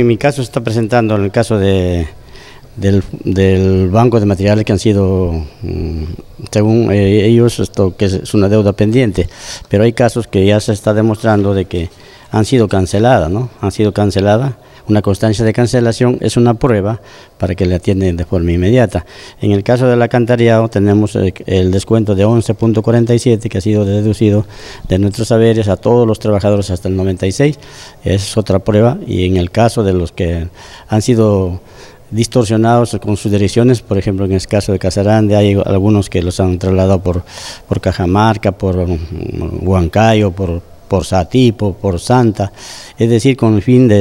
En mi caso está presentando en el caso de, del, banco de materiales que han sido, mm, según eh, ellos, esto que es una deuda pendiente, pero hay casos que ya se está demostrando de que han sido canceladas, ¿no? Han sido canceladas. Una constancia de cancelación es una prueba para que le atienden de forma inmediata. En el caso del alcantarillado tenemos eh, el descuento de 11.47 que ha sido deducido de nuestros saberes a todos los trabajadores hasta el 96. Es otra prueba y en el caso de los que han sido distorsionados con sus direcciones, por ejemplo en el caso de Casarande hay algunos que los han trasladado por, por Cajamarca, por mm, Huancayo, por por Satipo, por Santa, es decir, con el fin de,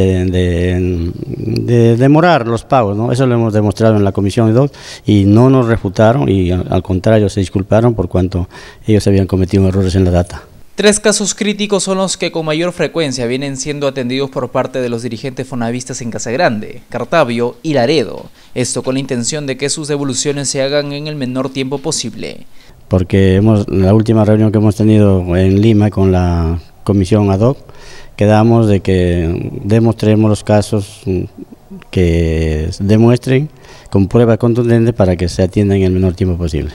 demorar los pagos. ¿no? Eso lo hemos demostrado en la comisión de y no nos refutaron y al contrario se disculparon por cuanto ellos habían cometido errores en la data. Tres casos críticos son los que con mayor frecuencia vienen siendo atendidos por parte de los dirigentes fonavistas en Casagrande, Cartavio y Laredo, esto con la intención de que sus devoluciones se hagan en el menor tiempo posible. Porque hemos, la última reunión que hemos tenido en Lima con la comisión ad hoc, quedamos de que demostremos los casos mm, que demuestren con pruebas contundentes para que se atiendan en el menor tiempo posible.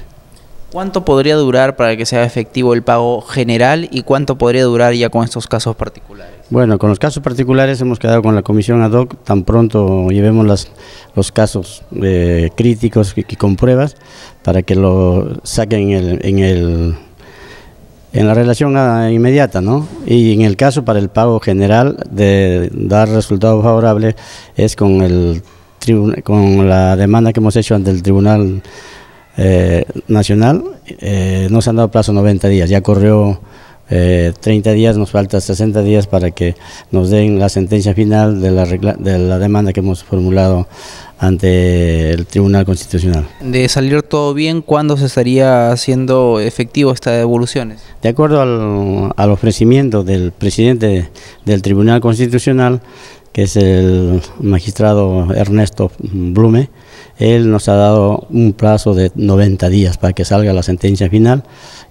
¿Cuánto podría durar para que sea efectivo el pago general y cuánto podría durar ya con estos casos particulares? Bueno, con los casos particulares hemos quedado con la comisión ad hoc, tan pronto llevemos los casos eh, críticos y, con pruebas para que lo saquen en el en la relación ah, inmediata, ¿no? Y en el caso para el pago general de dar resultados favorables es con el con la demanda que hemos hecho ante el Tribunal eh, Nacional. Eh, no han dado plazo 90 días, ya corrió 30 eh, días, nos falta 60 días para que nos den la sentencia final de la, demanda que hemos formulado ante el Tribunal Constitucional. De salir todo bien, ¿cuándo se estaría haciendo efectivo esta devolución? De acuerdo al ofrecimiento del presidente del Tribunal Constitucional, que es el magistrado Ernesto Blume, él nos ha dado un plazo de 90 días para que salga la sentencia final.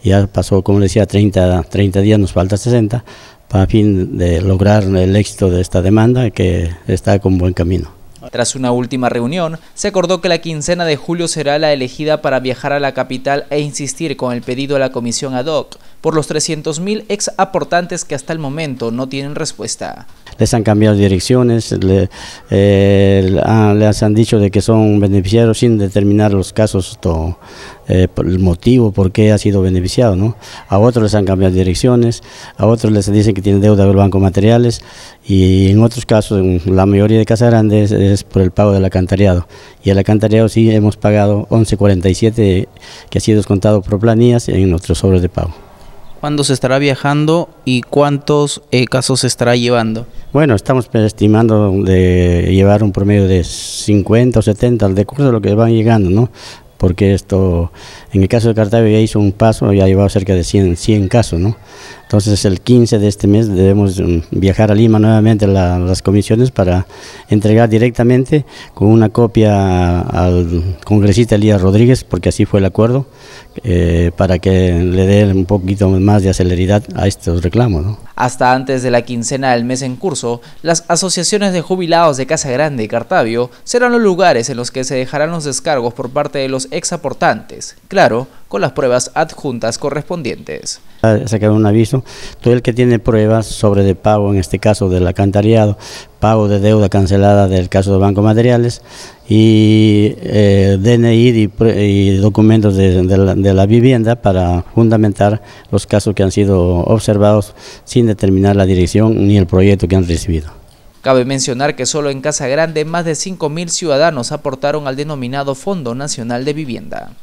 Ya pasó, como decía, 30, 30 días, nos falta 60, para fin de lograr el éxito de esta demanda que está con buen camino. Tras una última reunión, se acordó que la quincena de julio será la elegida para viajar a la capital e insistir con el pedido a la comisión ad hoc por los 300.000 ex aportantes que hasta el momento no tienen respuesta. Les han cambiado direcciones, eh, les han dicho de que son beneficiarios sin determinar los casos, eh, el motivo por qué ha sido beneficiado. A otros les han cambiado direcciones, a otros les dicen que tienen deuda del Banco Materiales y en otros casos, en la mayoría de casas grandes es, por el pago del alcantarillado. Y el alcantarillado sí hemos pagado 11.47 que ha sido descontado por planillas en nuestros sobres de pago. ¿Cuándo se estará viajando y cuántos eh, casos se estará llevando? Bueno, estamos estimando de llevar un promedio de 50 o 70 al decurso de lo que van llegando, ¿no? Porque esto, en el caso de Cartago ya hizo un paso, ya llevado cerca de 100, 100 casos, ¿no? Entonces el 15 de este mes debemos mm, viajar a Lima nuevamente las comisiones para entregar directamente con una copia al congresista Elías Rodríguez, porque así fue el acuerdo, eh, para que le den un poquito más de aceleridad a estos reclamos. Hasta antes de la quincena del mes en curso, las asociaciones de jubilados de Casa Grande y Cartavio serán los lugares en los que se dejarán los descargos por parte de los exaportantes. Claro, con las pruebas adjuntas correspondientes. Ah, Sacar un aviso, todo el que tiene pruebas sobre de pago, en este caso del alcantarillado, pago de deuda cancelada del caso de Banco Materiales y eh, DNI y, documentos de, la, de, la, vivienda para fundamentar los casos que han sido observados sin determinar la dirección ni el proyecto que han recibido. Cabe mencionar que solo en Casa Grande más de 5.000 ciudadanos aportaron al denominado Fondo Nacional de Vivienda.